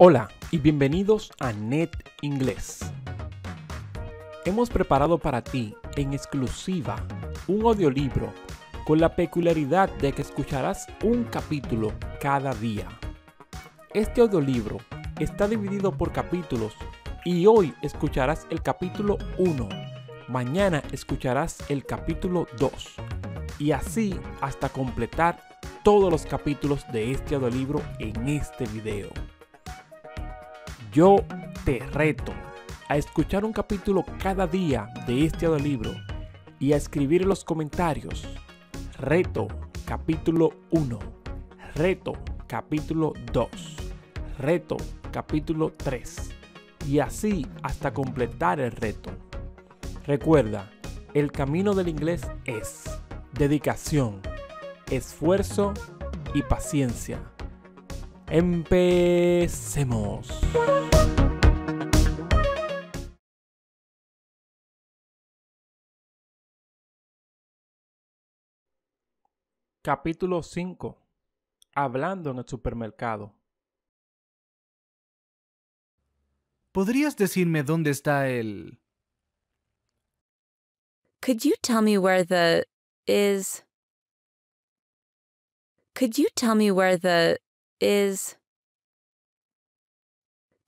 Hola y bienvenidos a Net Inglés. Hemos preparado para ti en exclusiva un audiolibro con la peculiaridad de que escucharás un capítulo cada día. Este audiolibro está dividido por capítulos y hoy escucharás el capítulo 1, mañana escucharás el capítulo 2 y así hasta completar todos los capítulos de este audiolibro en este video. Yo te reto a escuchar un capítulo cada día de este libro y a escribir en los comentarios. Reto capítulo 1. Reto capítulo 2. Reto capítulo 3. Y así hasta completar el reto. Recuerda, el camino del inglés es dedicación, esfuerzo y paciencia. Empecemos. Capítulo 5. Hablando en el supermercado. ¿Podrías decirme dónde está el... Could you tell me where the is Could you tell me where the is.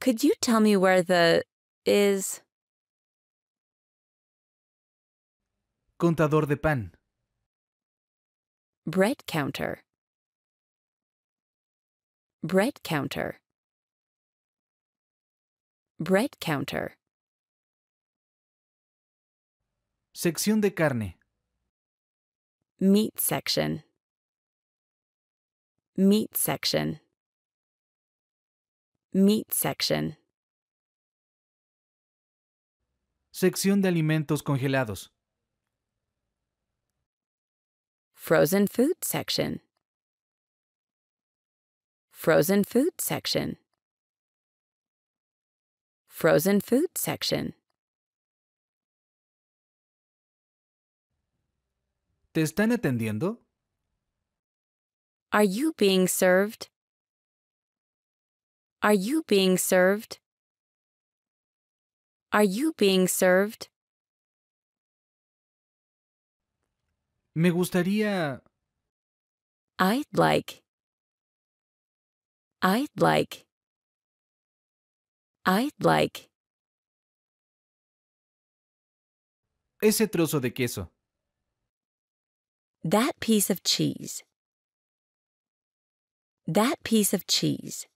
Could you tell me where the is? Contador de pan. Bread counter. Bread counter. Bread counter. Sección de carne. Meat section. meat section meat section sección de alimentos congelados frozen food section frozen food section frozen food section ¿Te están atendiendo? Are you being served? Are you being served? Are you being served? Me gustaría. I'd like. I'd like. I'd like. Ese trozo de queso. That piece of cheese. That piece of cheese.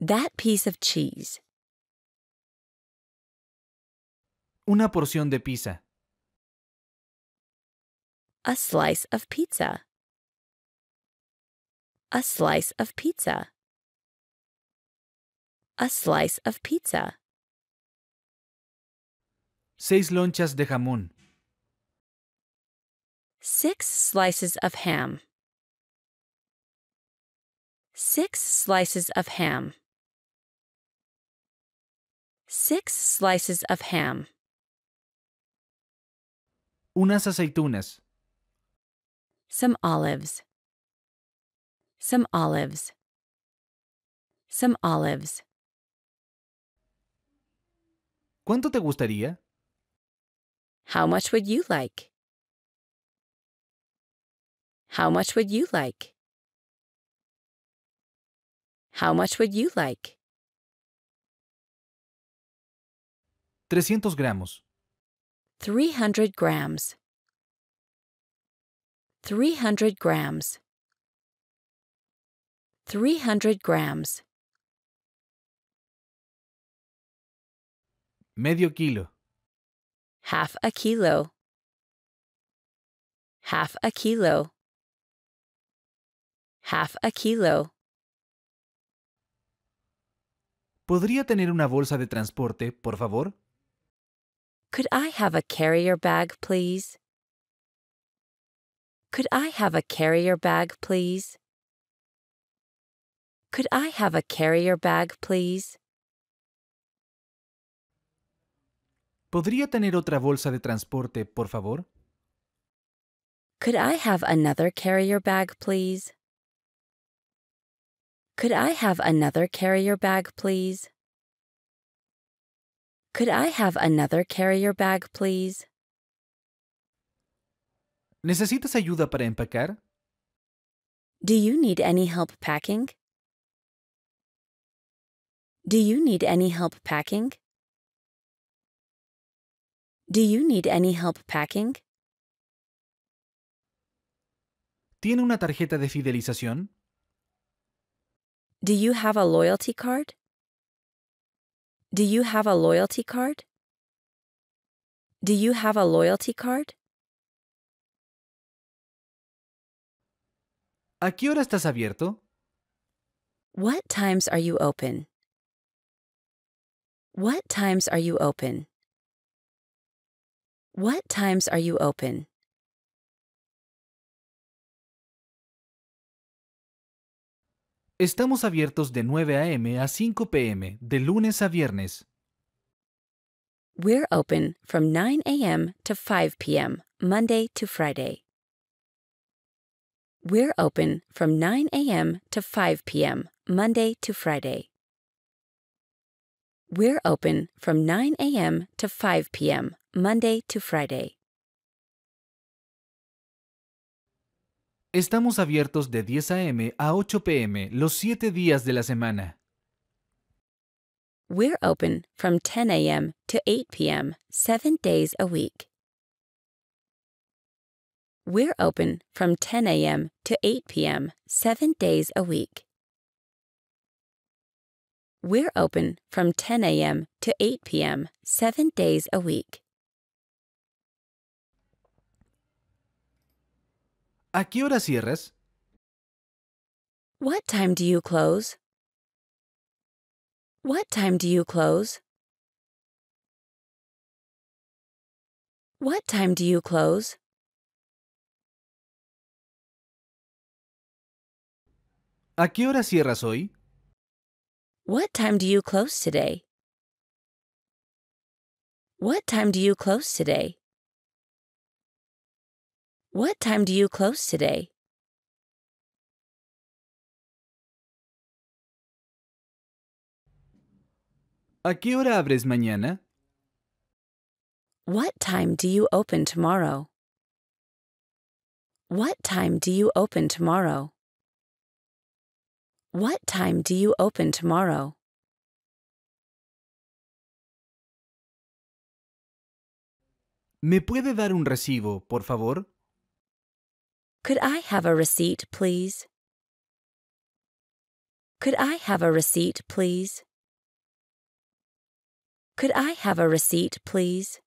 That piece of cheese. Una porción de pizza. A slice of pizza. A slice of pizza. A slice of pizza. Seis lonchas de jamón. Six slices of ham. 6 slices of ham. 6 slices of ham. Unas aceitunas. Some olives. Some olives. Some olives. ¿Cuánto te gustaría? How much would you like? How much would you like? How much would you like? 300 gramos. 300 grams. 300 grams. 300 grams. Medio kilo. Half a kilo. Half a kilo. Half a kilo. ¿Podría tener una bolsa de transporte, por favor? Could I have a carrier bag, please? Could I have a carrier bag, please? Could I have a carrier bag, please? ¿Podría tener otra bolsa de transporte, por favor? Could I have another carrier bag, please? Could I have another carrier bag, please? Could I have another carrier bag, please? ¿Necesitas ayuda para empacar? Do you need any help packing? Do you need any help packing? Do you need any help packing? ¿Tiene una tarjeta de fidelización? Do you have a loyalty card? Do you have a loyalty card? Do you have a loyalty card? ¿A qué hora estás abierto? What times are you open? What times are you open? What times are you open? Estamos abiertos de 9 a.m. a 5 p.m. de lunes a viernes. We're open from 9 a.m. to 5 p.m. Monday to Friday. We're open from 9 a.m. to 5 p.m. Monday to Friday. We're open from 9 a.m. to 5 p.m. Monday to Friday. Estamos abiertos de 10 a.m. a 8 p.m. los 7 días de la semana. We're open from 10 a.m. to 8 p.m. 7 days a week. We're open from 10 a.m. to 8 p.m. 7 days a week. We're open from 10 a.m. to 8 p.m. 7 days a week. ¿A qué hora cierras? What time do you close? What time do you close? What time do you close? ¿A qué hora cierras hoy? What time do you close today? What time do you close today? What time do you close today? ¿A qué hora abres mañana? What time do you open tomorrow? What time do you open tomorrow? What time do you open tomorrow? ¿Me puede dar un recibo, por favor? Could I have a receipt, please? Could I have a receipt, please? Could I have a receipt, please?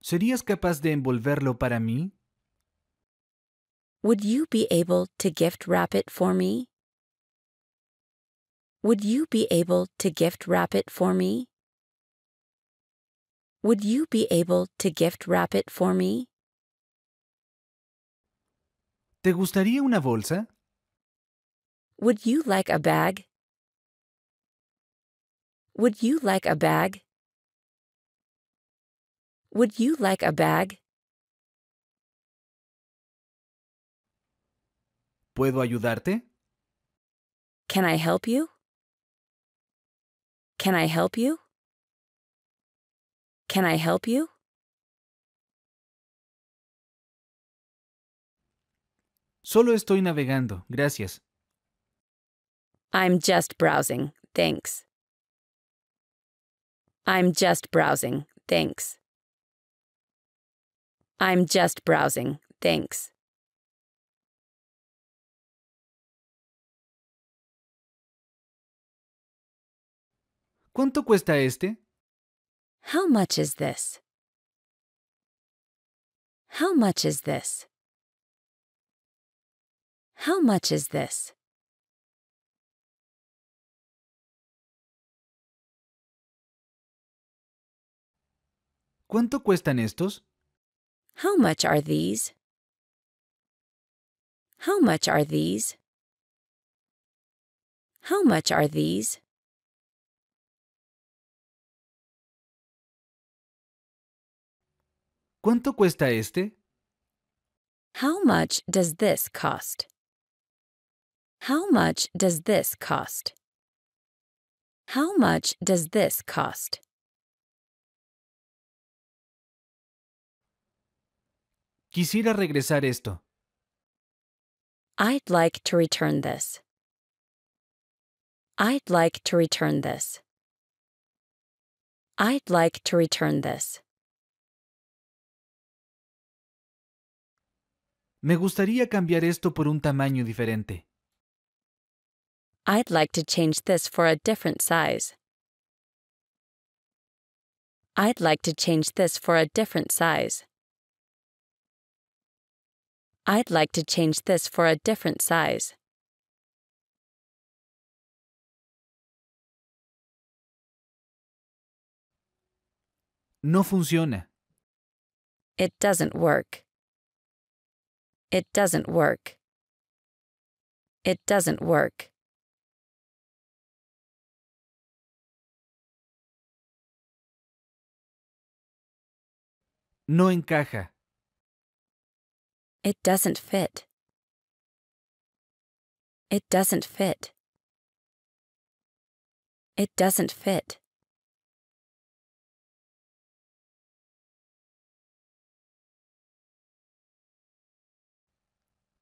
¿Serías capaz de envolverlo para mí? Would you be able to gift wrap it for me? Would you be able to gift wrap it for me? Would you be able to gift wrap it for me? ¿Te gustaría una bolsa? Would you like a bag? Would you like a bag? Would you like a bag? ¿Puedo ayudarte? Can I help you? Can I help you? Can I help you? Solo estoy navegando, gracias. I'm just browsing, thanks. I'm just browsing, thanks. I'm just browsing, thanks. ¿Cuánto cuesta este? How much is this? How much is this? How much is this? ¿Cuánto cuestan estos? How much are these? How much are these? How much are these? ¿Cuánto cuesta este? How much does this cost? How much does this cost? How much does this cost? Quisiera regresar esto. I'd like to return this. I'd like to return this. I'd like to return this. Me gustaría cambiar esto por un tamaño diferente. I'd like to change this for a different size. I'd like to change this for a different size. I'd like to change this for a different size. No funciona. It doesn't work. It doesn't work. It doesn't work. No encaja. It doesn't fit. It doesn't fit. It doesn't fit.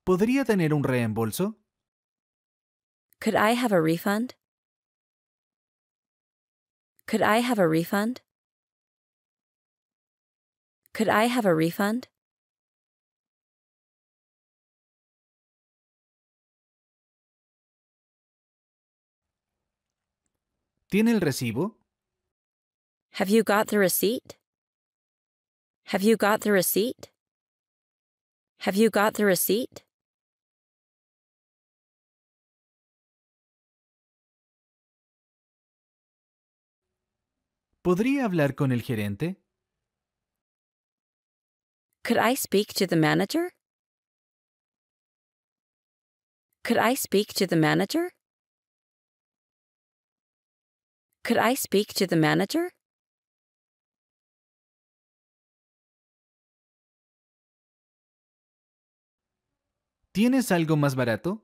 ¿Podría tener un reembolso? Could I have a refund? Could I have a refund? Could I have a refund? ¿Tiene el recibo? Have you got the receipt? Have you got the receipt? Have you got the receipt? ¿Podría hablar con el gerente? Could I speak to the manager? Could I speak to the manager? Could I speak to the manager? ¿Tienes algo más barato?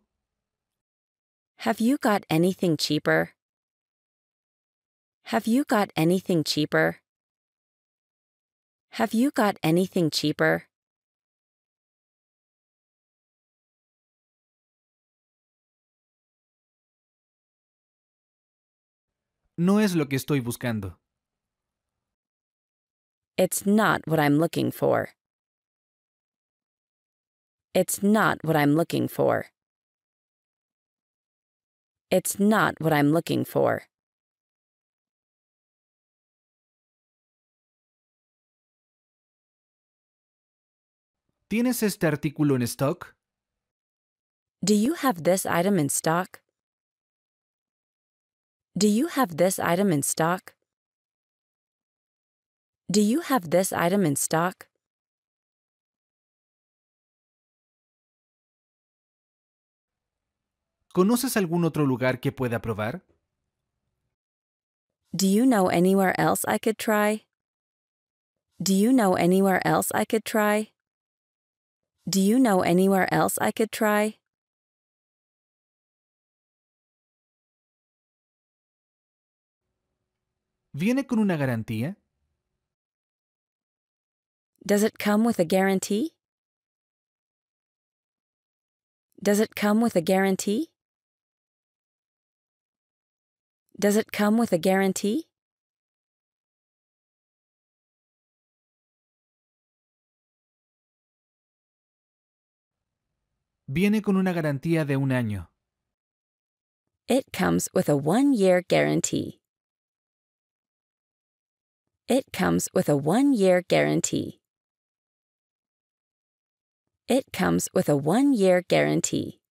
Have you got anything cheaper? Have you got anything cheaper? Have you got anything cheaper? No es lo que estoy buscando. It's not what I'm looking for. It's not what I'm looking for. It's not what I'm looking for. ¿Tienes este artículo en stock? Do you have this item in stock? Do you have this item in stock? Do you have this item in stock? ¿Conoces algún otro lugar que pueda probar? Do you know anywhere else I could try? Do you know anywhere else I could try? Do you know anywhere else I could try? ¿Viene con una garantía? Does it come with a guarantee? Does it come with a guarantee? Does it come with a guarantee? Viene con una garantía de un año. It comes with a one-year guarantee. It comes with a one-year guarantee. It comes with a one-year guarantee.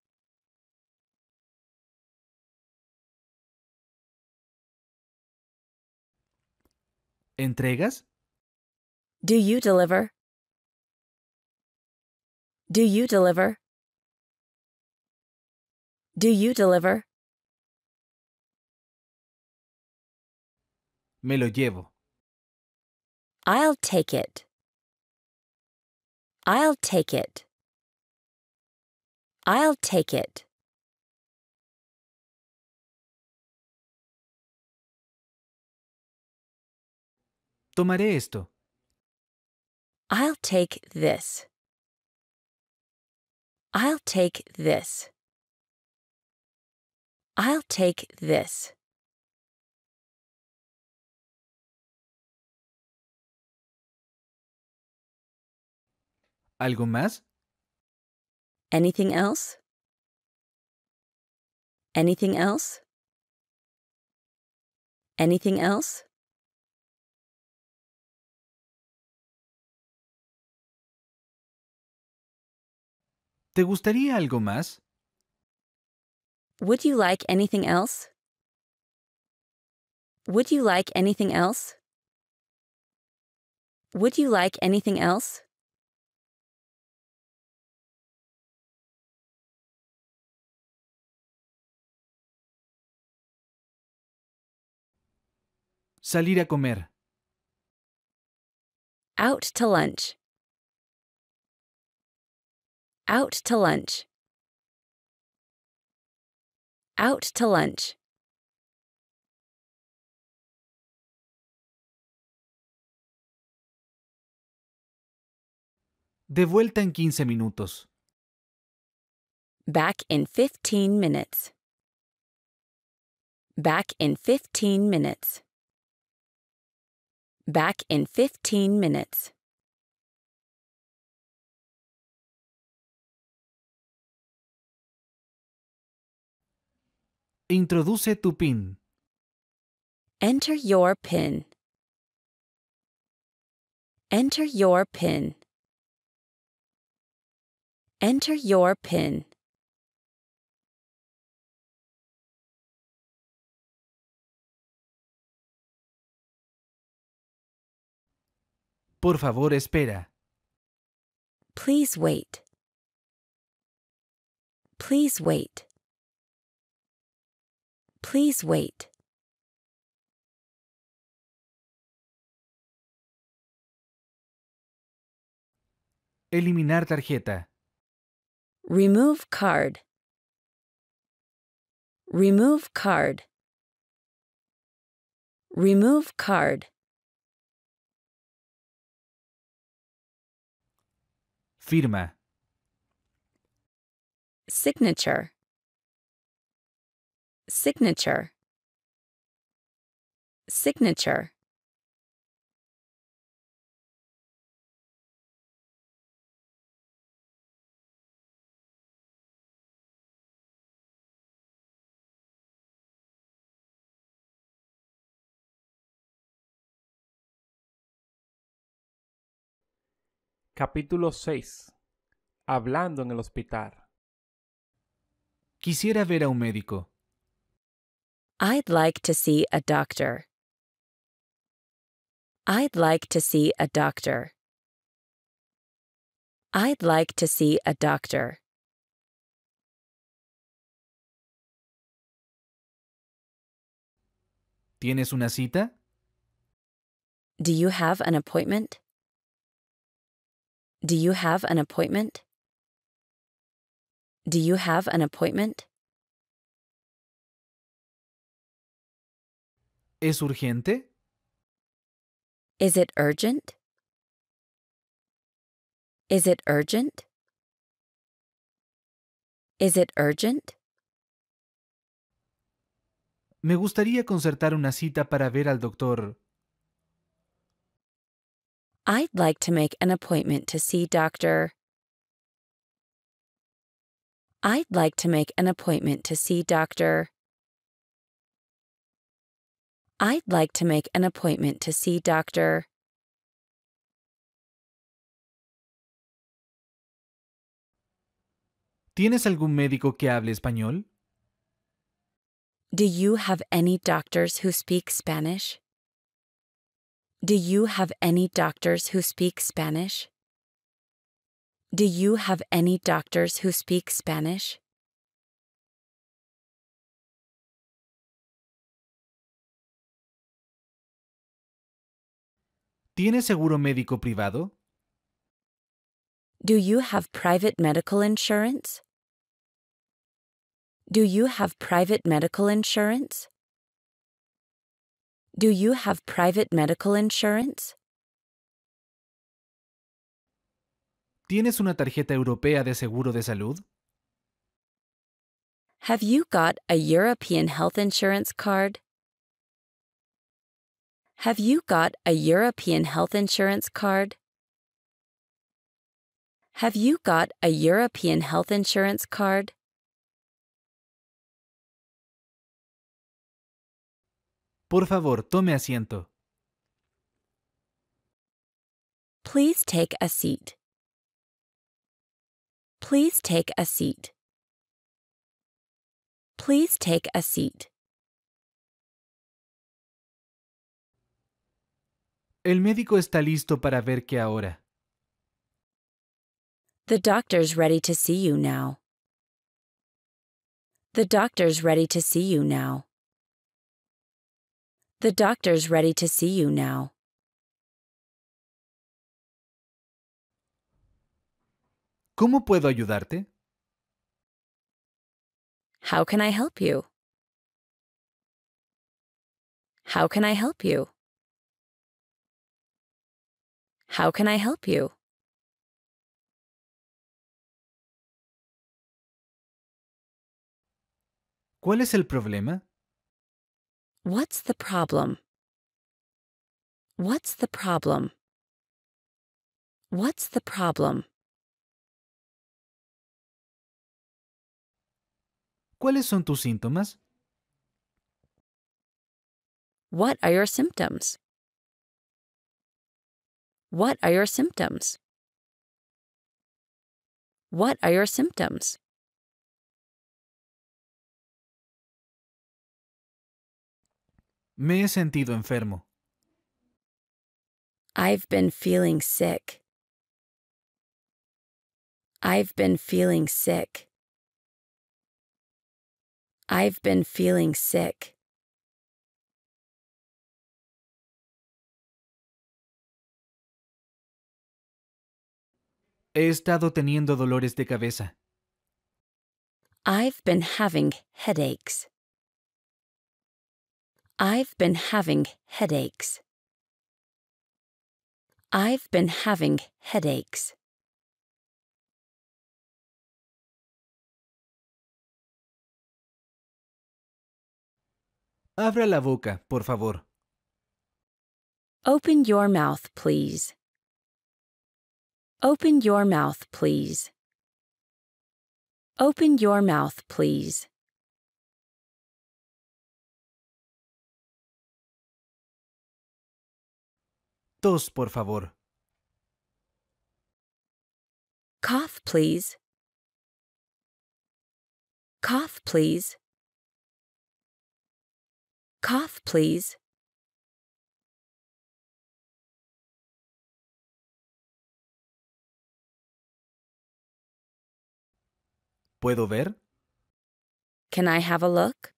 ¿Entregas? Do you deliver? Do you deliver? Do you deliver? Me lo llevo. I'll take it. I'll take it. I'll take it. Tomaré esto. I'll take this. I'll take this. I'll take this. ¿Algo más? Anything else? Anything else? Anything else? ¿Te gustaría algo más? Would you like anything else? Would you like anything else? Would you like anything else? Salir a comer. Out to lunch. Out to lunch. Out to lunch. De vuelta en 15 minutos. Back in 15 minutes. Back in 15 minutes. Back in 15 minutes. Introduce tu PIN. Enter your PIN. Enter your PIN. Enter your PIN. Por favor, espera. Please wait. Please wait. Please wait. Eliminar tarjeta. Remove card. Remove card. Remove card. Firma. Signature. signature signature Capítulo 6 Hablando en el hospital Quisiera ver a un médico. I'd like to see a doctor. I'd like to see a doctor. I'd like to see a doctor. ¿Tienes una cita? Do you have an appointment? Do you have an appointment? Do you have an appointment? ¿Es urgente? Is it urgent? Is it urgent? Is it urgent? Me gustaría concertar una cita para ver al doctor. I'd like to make an appointment to see doctor. I'd like to make an appointment to see doctor. I'd like to make an appointment to see Dr. ¿Tienes algún médico que hable español? Do you have any doctors who speak Spanish? Do you have any doctors who speak Spanish? Do you have any doctors who speak Spanish? seguro médico privado? Do you have private medical insurance? Do you have private medical insurance? Do you have private medical insurance? ¿Tienes una tarjeta europea de seguro de salud? Have you got a European health insurance card? Have you got a European health insurance card? Have you got a European health insurance card? Por favor, tome asiento. Please take a seat. Please take a seat. Please take a seat. El médico está listo para ver que ahora. The doctor's ready to see you now. The doctor's ready to see you now. The doctor's ready to see you now. ¿Cómo puedo ayudarte? How can I help you? How can I help you? How can I help you? ¿Cuál es el problema? What's the problem? What's the problem? What's the problem? ¿Cuáles son tus síntomas? What are your symptoms? What are your symptoms? What are your symptoms? Me he sentido enfermo. I've been feeling sick. I've been feeling sick. I've been feeling sick. He estado teniendo dolores de cabeza. I've been having headaches. I've been having headaches. I've been having headaches. Abra la boca, por favor. Open your mouth, please. Open your mouth, please. Open your mouth, please. Tos, por favor. Cough, please. Cough, please. Cough, please. ¿Puedo ver? Can I have a look?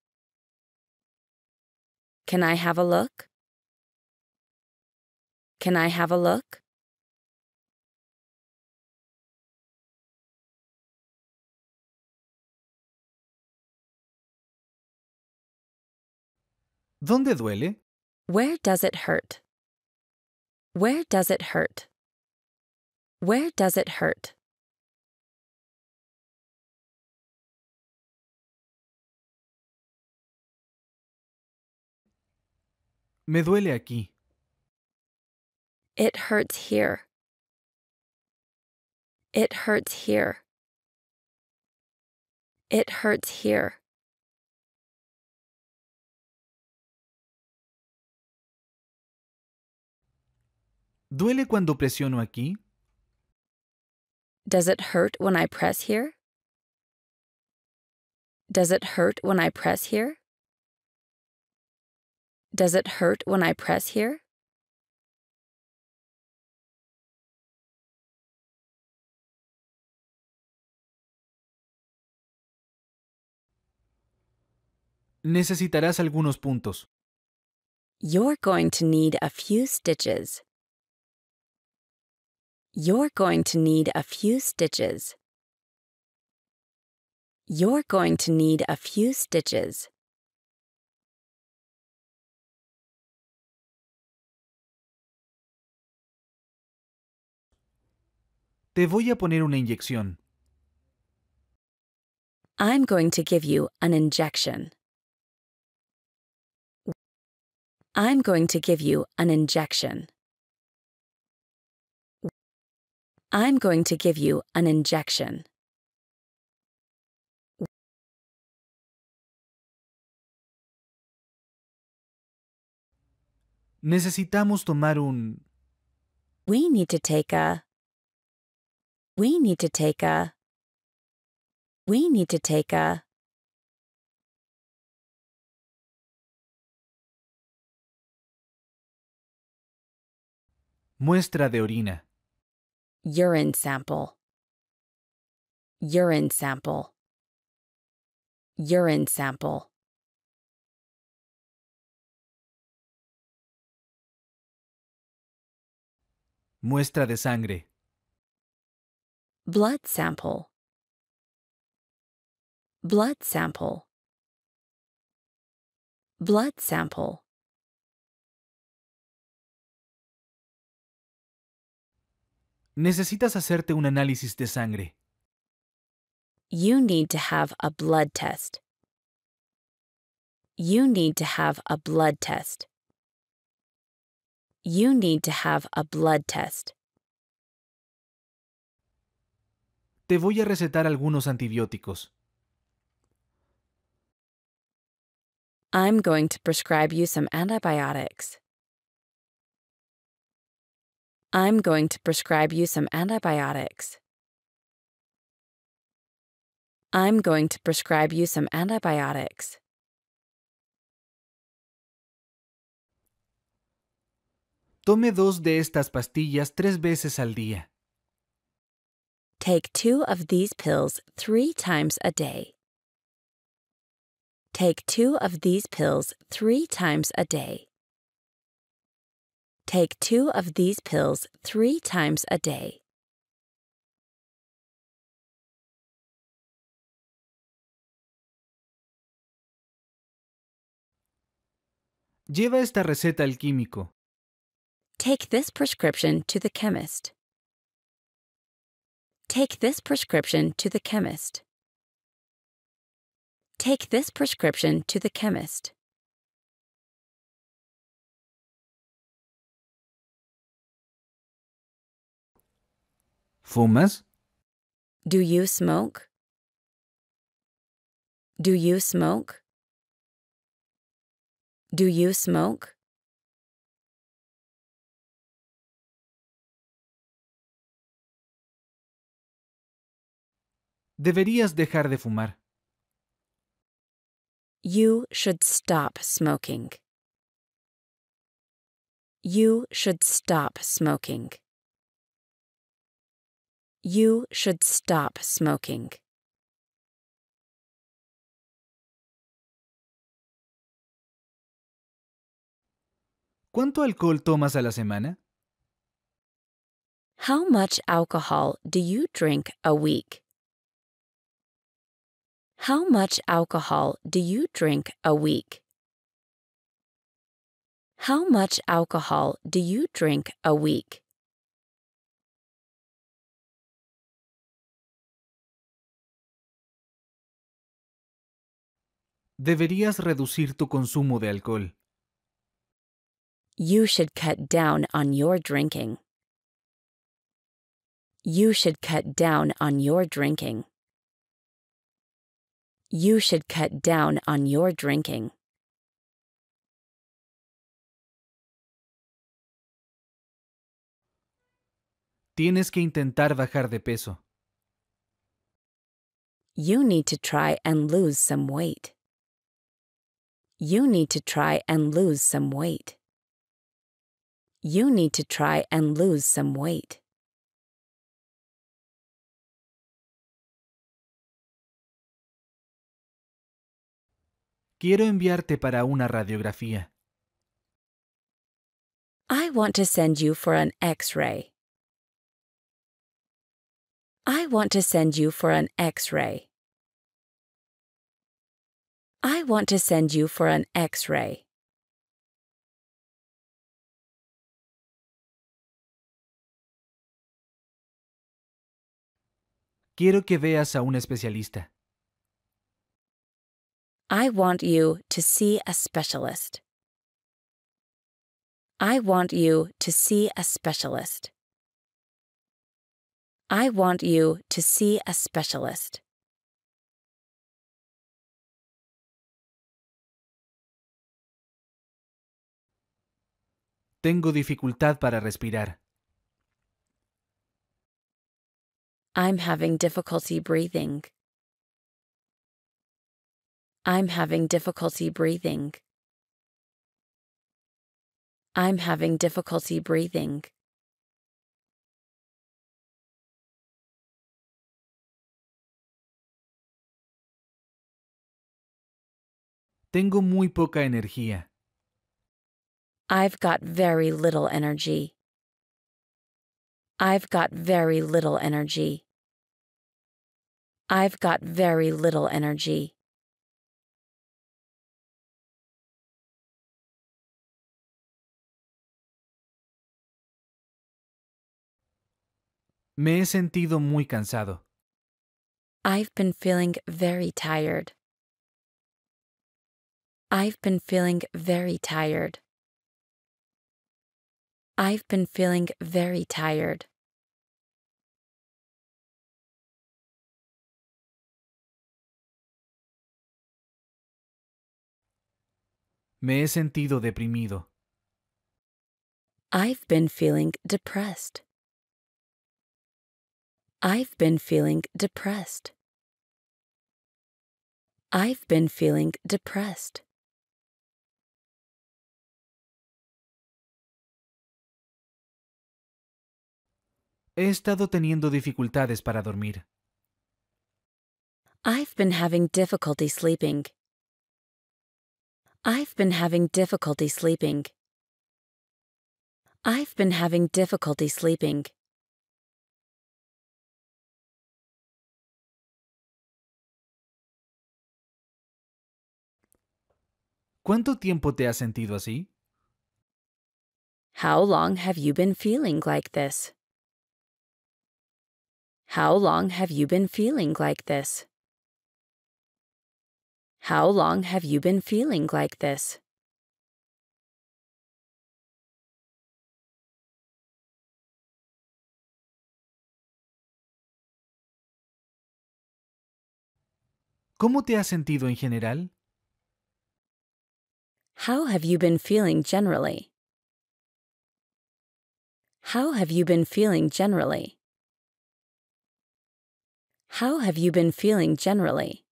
Can I have a look? Can I have a look? ¿Dónde duele? Where does it hurt? Where does it hurt? Where does it hurt? Me duele aquí. It hurts here. It hurts here. It hurts here. ¿Duele cuando presiono aquí? Does it hurt when I press here? Does it hurt when I press here? Does it hurt when I press here? Necesitarás algunos puntos. You're going to need a few stitches. You're going to need a few stitches. You're going to need a few stitches. voy a poner una inyección. I'm going to give you an injection. I'm going to give you an injection. I'm going to give you an injection. Necesitamos tomar un. We need to take a. We need to take a. We need to take a. Muestra de orina. Urine sample. Urine sample. Urine sample. Muestra de sangre blood sample blood sample blood sample Necesitas hacerte un análisis de sangre. You need to have a blood test. You need to have a blood test. You need to have a blood test. Te voy a recetar algunos antibióticos. I'm going to prescribe you some antibiotics. I'm going to prescribe you some antibiotics. I'm going to prescribe you some antibiotics. Tome dos de estas pastillas tres veces al día. Take two of these pills three times a day. Take two of these pills three times a day. Take two of these pills three times a day. Lleva esta receta al químico. Take this prescription to the chemist. Take this prescription to the chemist. Take this prescription to the chemist. Fumas? Do you smoke? Do you smoke? Do you smoke? Deberías dejar de fumar. You should stop smoking. You should stop smoking. You should stop smoking. ¿Cuánto alcohol tomas a la semana? How much alcohol do you drink a week? How much alcohol do you drink a week? How much alcohol do you drink a week? Deberías reducir tu consumo de alcohol. You should cut down on your drinking. You should cut down on your drinking. You should cut down on your drinking. Tienes que intentar bajar de peso. You need to try and lose some weight. You need to try and lose some weight. You need to try and lose some weight. Quiero enviarte para una radiografía. I want to send you for an X-ray. I want to send you for an X-ray. I want to send you for an X-ray. Quiero que veas a un especialista. I want you to see a specialist. I want you to see a specialist. I want you to see a specialist. Tengo dificultad para respirar. I'm having difficulty breathing. I'm having difficulty breathing. I'm having difficulty breathing. Tengo muy poca energía. I've got very little energy. I've got very little energy. I've got very little energy. Me he sentido muy cansado. I've been feeling very tired. I've been feeling very tired. I've been feeling very tired. Me he sentido deprimido. I've been feeling depressed. I've been feeling depressed. I've been feeling depressed. He estado teniendo dificultades para dormir. I've been having difficulty sleeping. I've been having difficulty sleeping. I've been having difficulty sleeping. ¿Cuánto tiempo te has sentido así? How long have you been feeling like this? How long have you been feeling like this? How long have you been feeling like this? ¿Cómo te has sentido en general? How have you been feeling generally? How have you been feeling generally? How have you been feeling generally?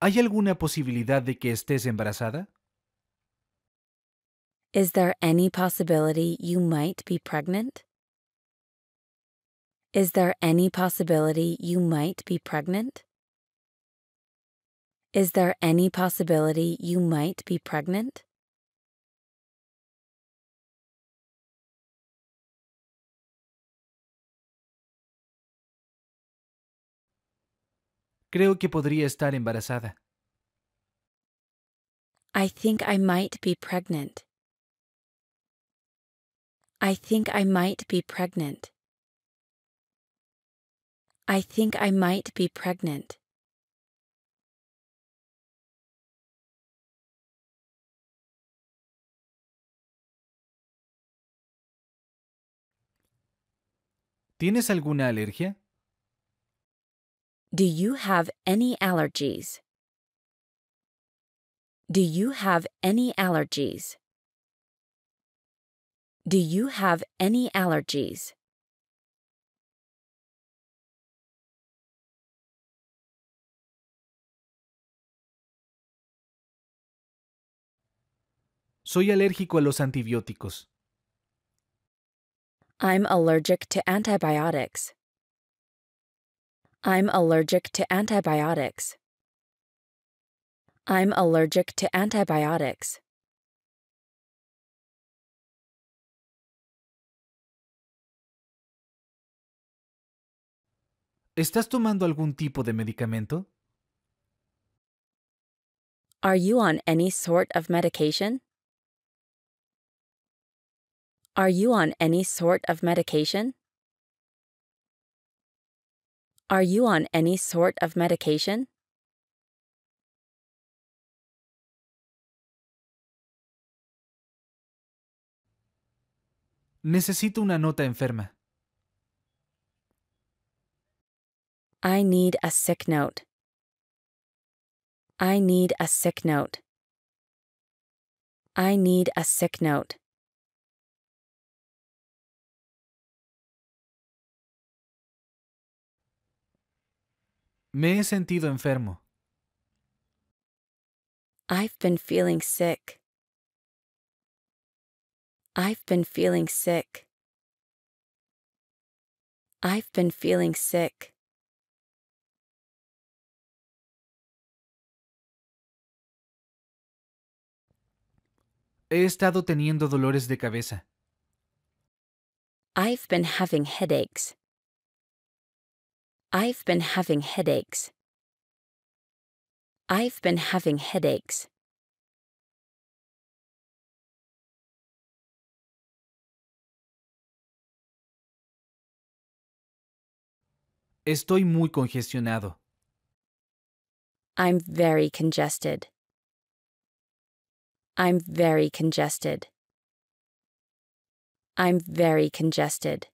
¿Hay alguna posibilidad de que estés embarazada? Is there any possibility you might be pregnant? Is there any possibility you might be pregnant? Is there any possibility you might be pregnant? Creo que podría estar embarazada. I think I might be pregnant. I think I might be pregnant. I think I might be pregnant. ¿Tienes alguna alergia? Do you have any allergies? Do you have any allergies? Do you have any allergies? Soy alérgico a los antibióticos. I'm allergic to antibiotics. I'm allergic to antibiotics. I'm allergic to antibiotics. ¿Estás tomando algún tipo de medicamento? Are you on any sort of medication? Are you on any sort of medication? Are you on any sort of medication? Necesito una nota enferma. I need a sick note. I need a sick note. I need a sick note. Me he sentido enfermo. I've been feeling sick. I've been feeling sick. I've been feeling sick. He estado teniendo dolores de cabeza. I've been having headaches. I've been having headaches. I've been having headaches. Estoy muy congestionado. I'm very congested. I'm very congested. I'm very congested.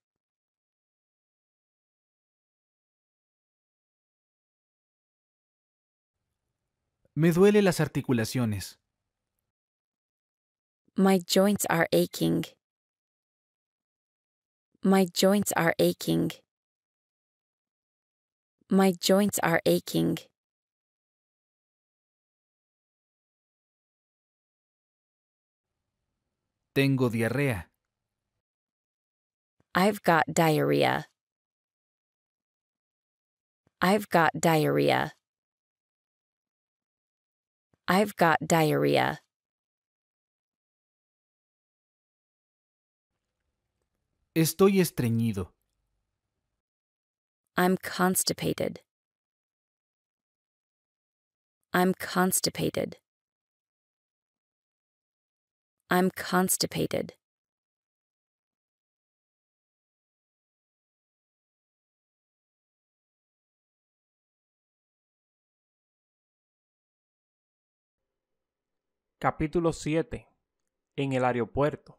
Me duele las articulaciones. My joints are aching. My joints are aching. My joints are aching. Tengo diarrea. I've got diarrhea. I've got diarrhea. I've got diarrhea. Estoy estreñido. I'm constipated. I'm constipated. I'm constipated. Capítulo 7. En el aeropuerto.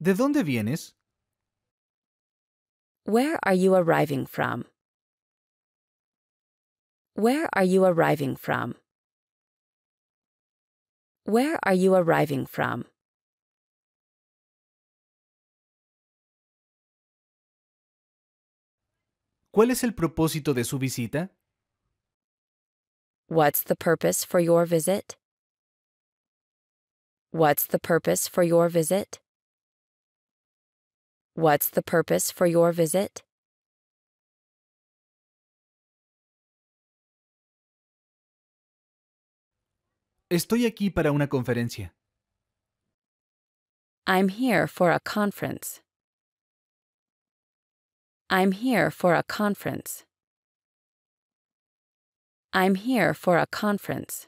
¿De dónde vienes? Where are you arriving from? Where are you arriving from? Where are you arriving from? ¿Cuál es el propósito de su visita? What's the purpose for your visit? What's the purpose for your visit? What's the purpose for your visit? Estoy aquí para una conferencia. I'm here for a conference. I'm here for a conference. I'm here for a conference.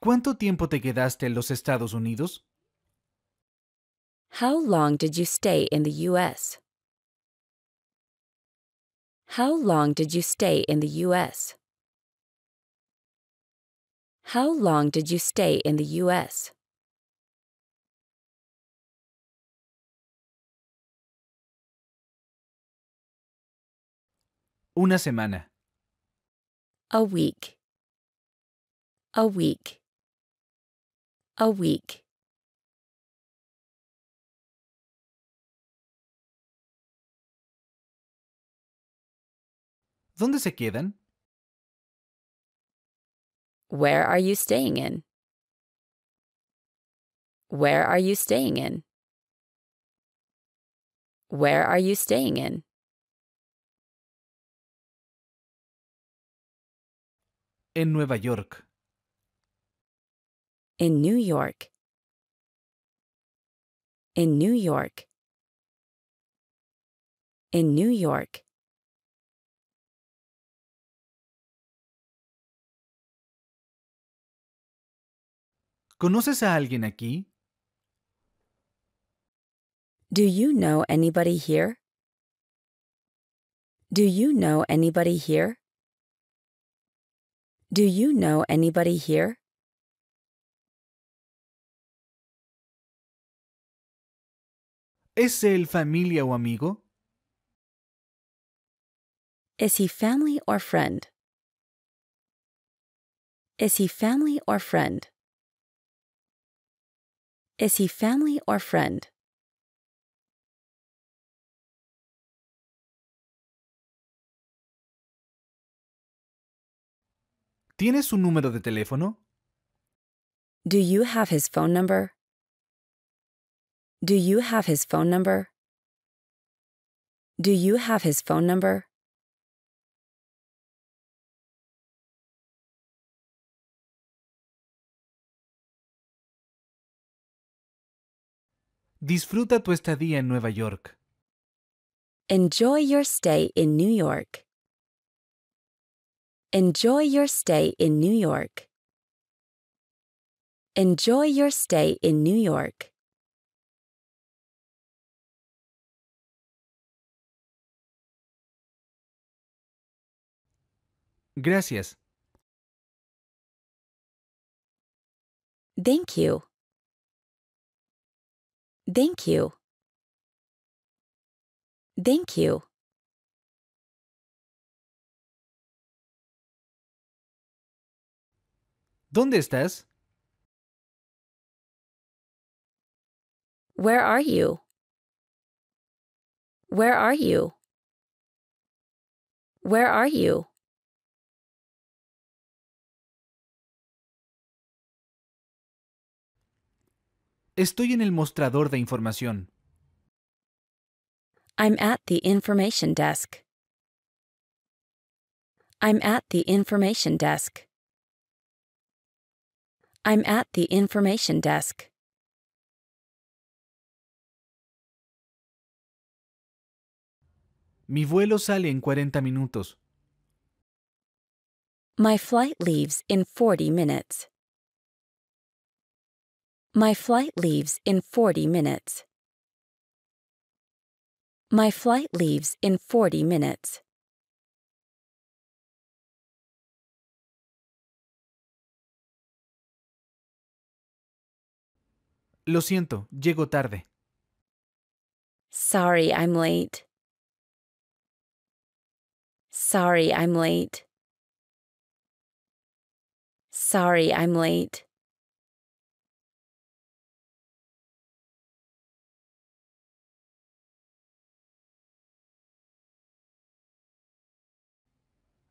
¿Cuánto tiempo te quedaste en los Estados Unidos? How long did you stay in the US? How long did you stay in the US? How long did you stay in the US? Una semana. A week. A week. A week. ¿Dónde se quedan? Where are you staying in? Where are you staying in? Where are you staying in? en Nueva York. In New York. In New York. In New York. ¿Conoces a alguien aquí? Do you know anybody here? Do you know anybody here? Do you know anybody here? ¿Es él familia o amigo? Is he family or friend? Is he family or friend? Is he family or friend? ¿Tienes su número de teléfono? Do you have his phone number? Do you have his phone number? Do you have his phone number? Disfruta tu estadía en Nueva York. Enjoy your stay in New York. Enjoy your stay in New York. Enjoy your stay in New York. Gracias. Thank you. Thank you. Thank you. ¿Dónde estás? Where are you? Where are you? Where are you? Estoy en el mostrador de información. I'm at the information desk. I'm at the information desk. I'm at the information desk. Mi vuelo sale en 40 minutos. My flight leaves in 40 minutes. My flight leaves in 40 minutes. My flight leaves in 40 minutes. Lo siento, llego tarde. Sorry, I'm late. Sorry, I'm late. Sorry, I'm late.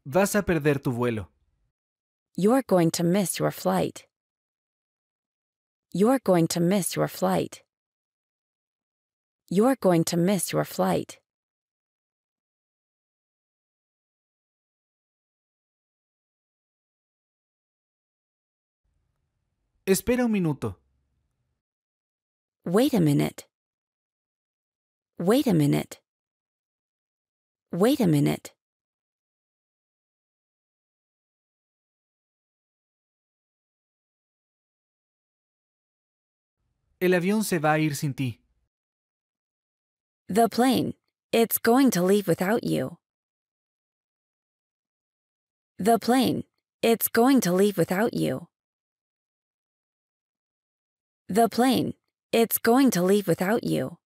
Vas a perder tu vuelo. You're going to miss your flight. You're going to miss your flight. You're going to miss your flight. Espera un minuto. Wait a minute. Wait a minute. Wait a minute. El avión se va a ir sin ti. The plane. It's going to leave without you. The plane. It's going to leave without you. The plane. It's going to leave without you.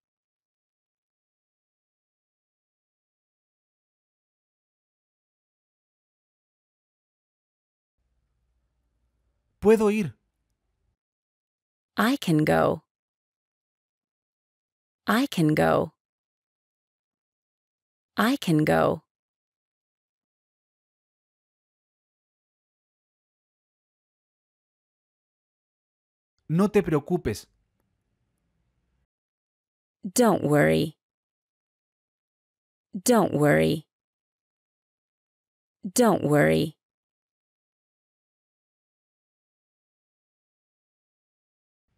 Puedo ir. I can go. I can go. I can go. No te preocupes. Don't worry. Don't worry. Don't worry.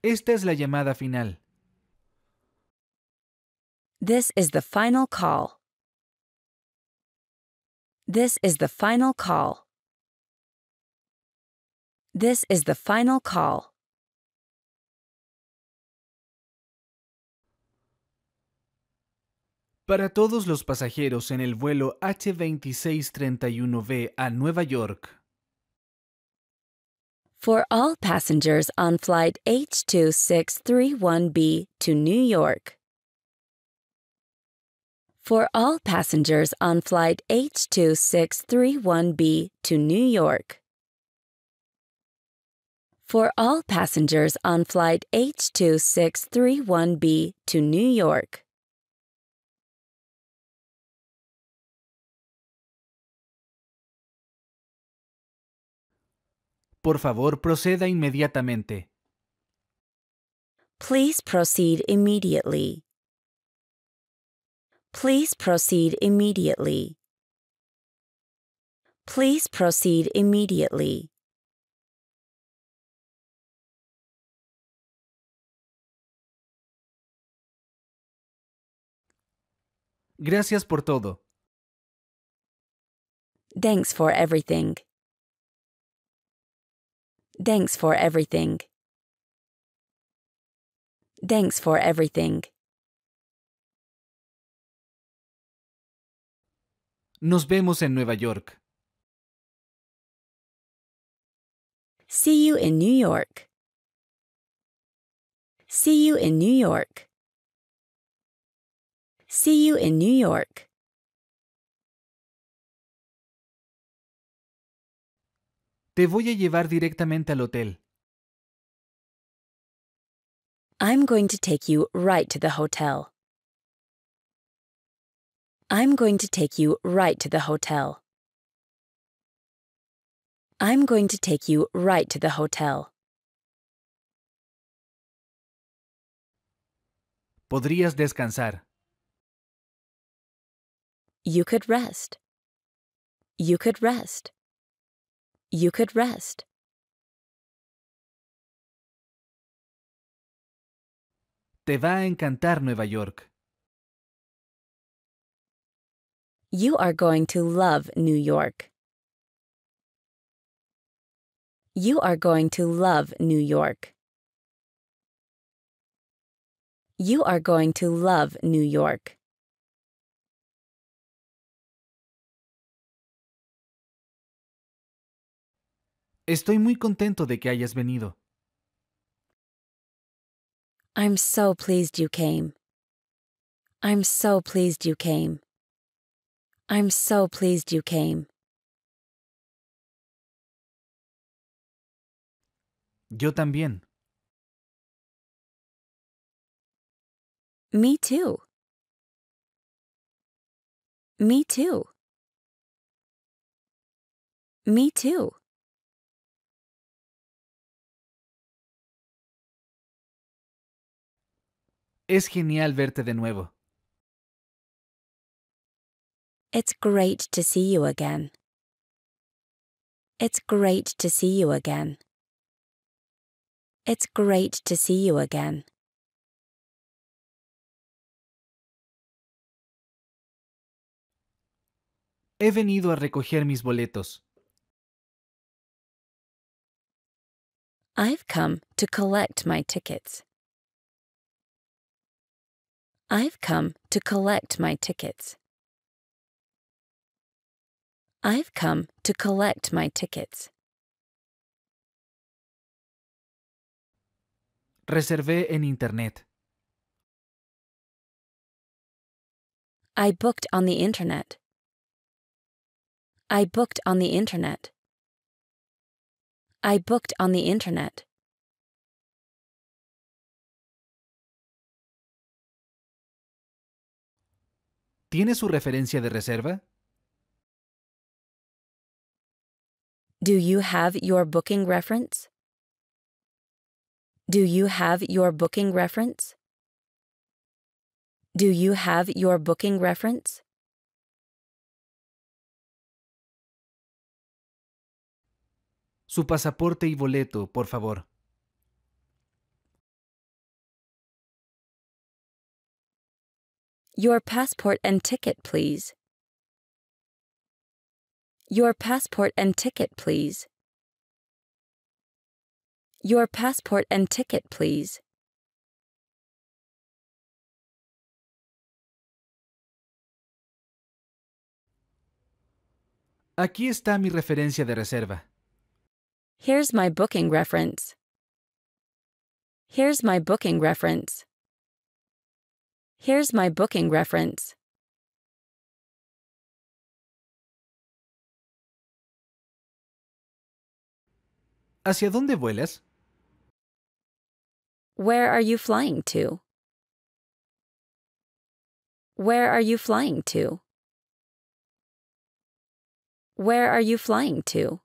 Esta es la llamada final. This is the final call. This is the final call. This is the final call. Para todos los pasajeros en el vuelo H2631B a Nueva York. For all passengers on flight H2631B to New York for all passengers on flight H2631B to New York. For all passengers on flight H2631B to New York. Por favor, proceda inmediatamente. Please proceed immediately. Please proceed immediately. Please proceed immediately. Gracias por todo. Thanks for everything. Thanks for everything. Thanks for everything. Nos vemos en Nueva York. See you in New York. See you in New York. See you in New York. Te voy a llevar directamente al hotel. I'm going to take you right to the hotel. I'm going to take you right to the hotel. I'm going to take you right to the hotel. Podrías descansar. You could rest. You could rest. You could rest. Te va a encantar Nueva York. You are going to love New York. You are going to love New York. You are going to love New York. Estoy muy contento de que hayas venido. I'm so pleased you came. I'm so pleased you came. I'm so pleased you came. Yo también. Me too. Me too. Me too. Es genial verte de nuevo. It's great to see you again. It's great to see you again. It's great to see you again. He venido a recoger mis boletos. I've come to collect my tickets. I've come to collect my tickets. I've come to collect my tickets. Reservé en internet. I booked on the internet. I booked on the internet. I booked on the internet. ¿Tiene su referencia de reserva? Do you have your booking reference? Do you have your booking reference? Do you have your booking reference? Su pasaporte y boleto, por favor. Your passport and ticket, please. Your passport and ticket, please. Your passport and ticket, please. Aquí está mi referencia de reserva. Here's my booking reference. Here's my booking reference. Here's my booking reference. ¿Hacia dónde vuelas? Where are you flying to? Where are you flying to? Where are you flying to?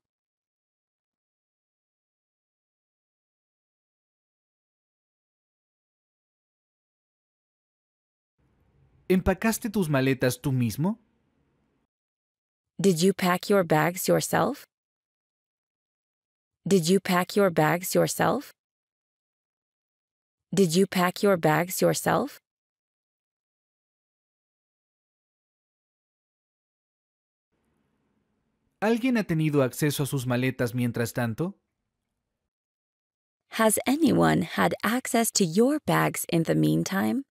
¿Empacaste tus maletas tú mismo? Did you pack your bags yourself? Did you pack your bags yourself? Did you pack your bags yourself? ¿Alguien ha tenido acceso a sus maletas mientras tanto? Has anyone had access to your bags in the meantime?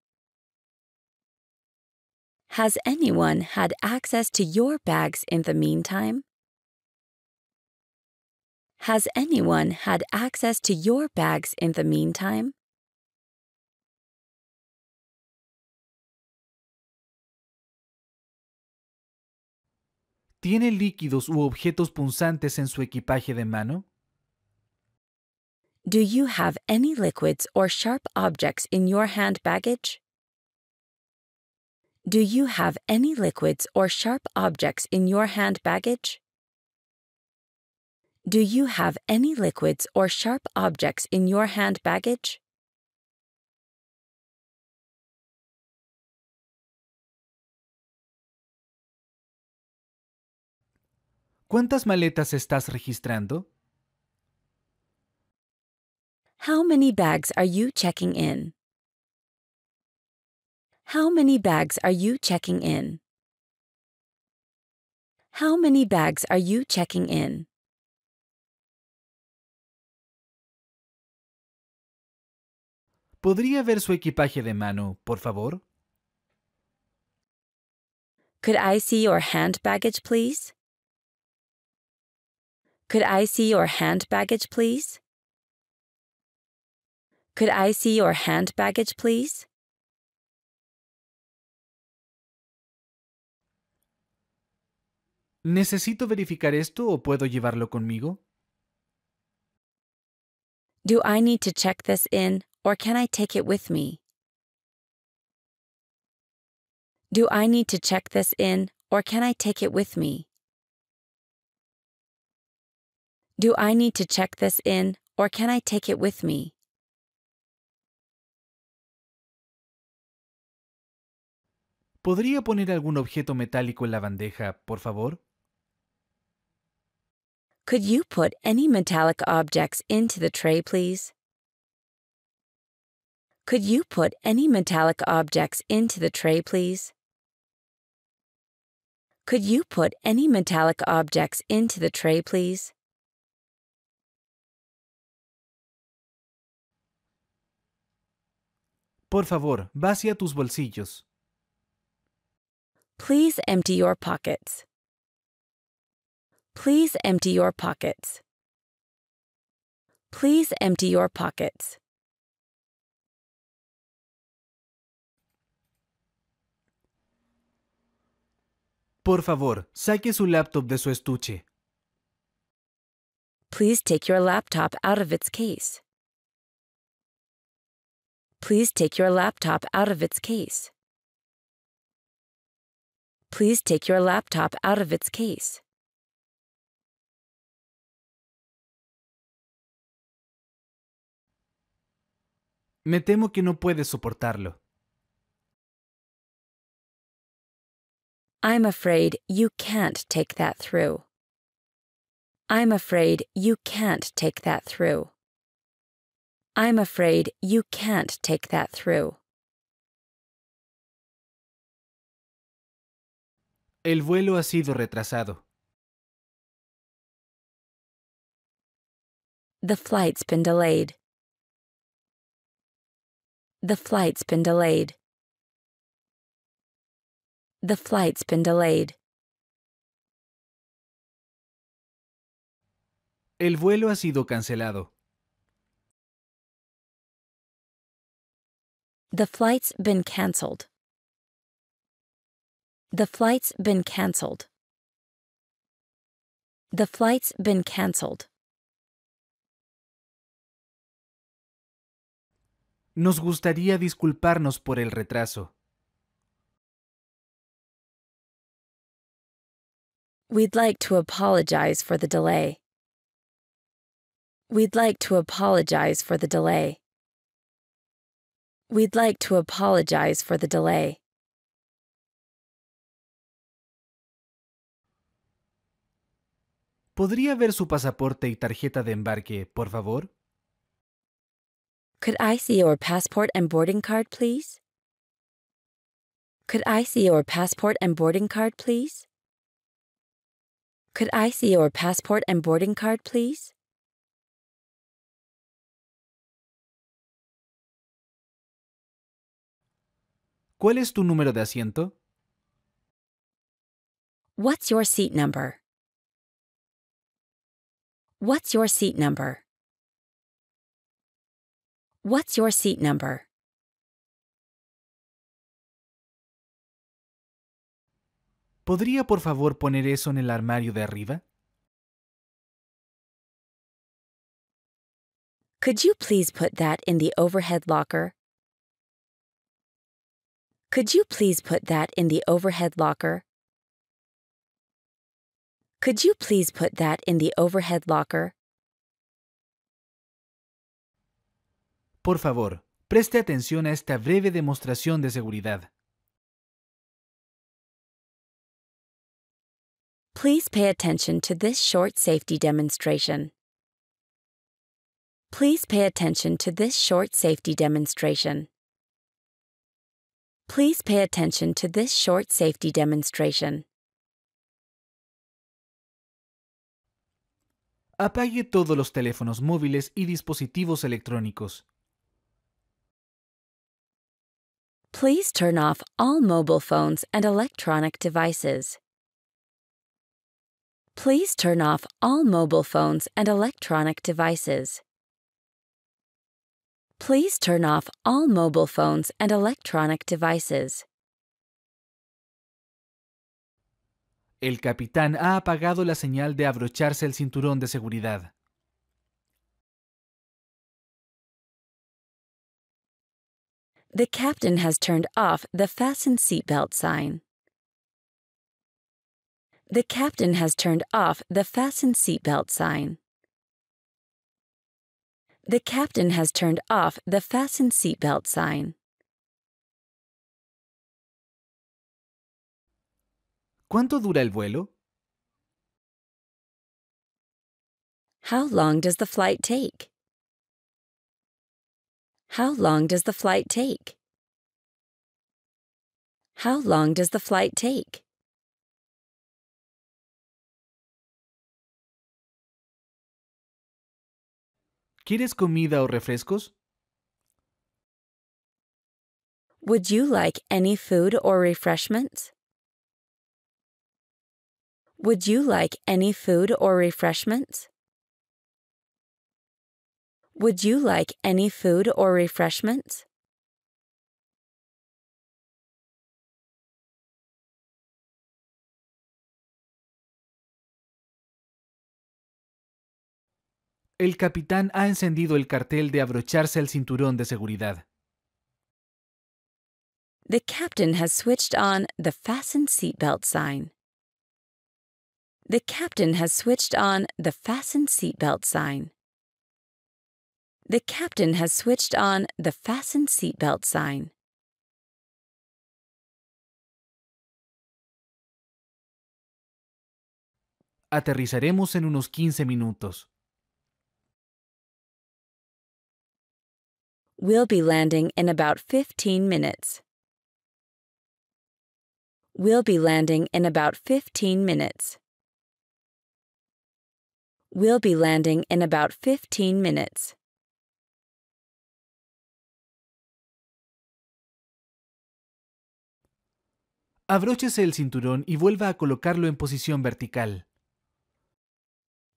Has anyone had access to your bags in the meantime? Has anyone had access to your bags in the meantime? ¿Tiene líquidos u objetos punzantes en su equipaje de mano? Do you have any liquids or sharp objects in your hand baggage? Do you have any liquids or sharp objects in your hand baggage? Do you have any liquids or sharp objects in your hand baggage? ¿Cuántas maletas estás registrando? How many bags are you checking in? How many bags are you checking in? How many bags are you checking in? ¿Podría ver su equipaje de mano, por favor? Could I see your hand baggage, please? Could I see your hand baggage, please? Could I see your hand baggage, please? ¿Necesito verificar esto o puedo llevarlo conmigo? Do I need to check this in or can I take it with me? Do I need to check this in, or can I take it with me? Do I need to check this in, or can I take it with me? ¿Podría poner algún objeto metálico en la bandeja, por favor? Could you put any metallic objects into the tray, please? Could you put any metallic objects into the tray, please? Could you put any metallic objects into the tray, please? Por favor, vacía tus bolsillos. Please empty your pockets. Please empty your pockets. Please empty your pockets. Por favor, saque su laptop de su estuche. Please take your laptop out of its case. Please take your laptop out of its case. Please take your laptop out of its case. Me temo que no puedes soportarlo. I'm afraid you can't take that through. I'm afraid you can't take that through. I'm afraid you can't take that through. El vuelo ha sido retrasado. The flight's been delayed. The flight's been delayed. The flight's been delayed. El vuelo ha sido cancelado. The flight's been cancelled. The flight's been cancelled. The flight's been cancelled. Nos gustaría disculparnos por el retraso. We'd like to apologize for the delay. We'd like to apologize for the delay. We'd like to apologize for the delay. ¿Podría ver su pasaporte y tarjeta de embarque, por favor? Could I see your passport and boarding card, please? Could I see your passport and boarding card, please? Could I see your passport and boarding card, please? ¿Cuál es tu número de asiento? What's your seat number? What's your seat number? What's your seat number? ¿Podría por favor poner eso en el armario de arriba? Could you please put that in the overhead locker? Could you please put that in the overhead locker? Could you please put that in the overhead locker? Por favor, preste atención a esta breve demostración de seguridad. Please pay attention to this short safety demonstration. Please pay attention to this short safety demonstration. Please pay attention to this short safety demonstration. Apague todos los teléfonos móviles y dispositivos electrónicos. Please turn off all mobile phones and electronic devices. Please turn off all mobile phones and electronic devices. Please turn off all mobile phones and electronic devices. El capitán ha apagado la señal de abrocharse el cinturón de seguridad. The captain has turned off the fasten seatbelt sign. The captain has turned off the fasten seatbelt sign. The captain has turned off the fasten seatbelt sign. ¿Cuánto dura el vuelo? How long does the flight take? How long does the flight take? How long does the flight take? ¿Quieres comida o refrescos? Would you like any food or refreshments? Would you like any food or refreshments? Would you like any food or refreshments? el capitán ha encendido el cartel de abrocharse el cinturón de seguridad. The captain has switched on the fasten seatbelt sign. The captain has switched on the fasten seatbelt sign. The captain has switched on the fasten seatbelt sign. Aterrizaremos en unos 15 minutos. We'll be landing in about 15 minutes. We'll be landing in about 15 minutes. We'll be landing in about 15 minutes. Abróchese el cinturón y vuelva a colocarlo en posición vertical.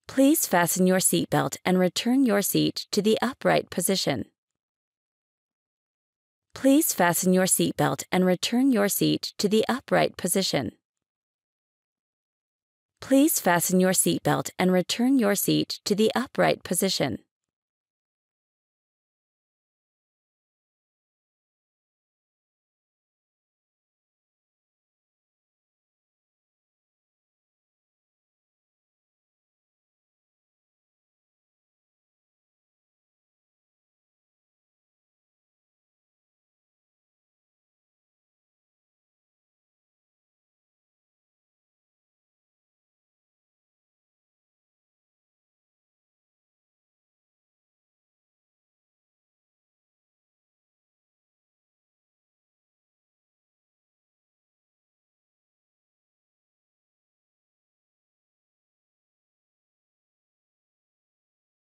Please fasten your seatbelt and return your seat to the upright position. Please fasten your seatbelt and return your seat to the upright position. Please fasten your seatbelt and return your seat to the upright position.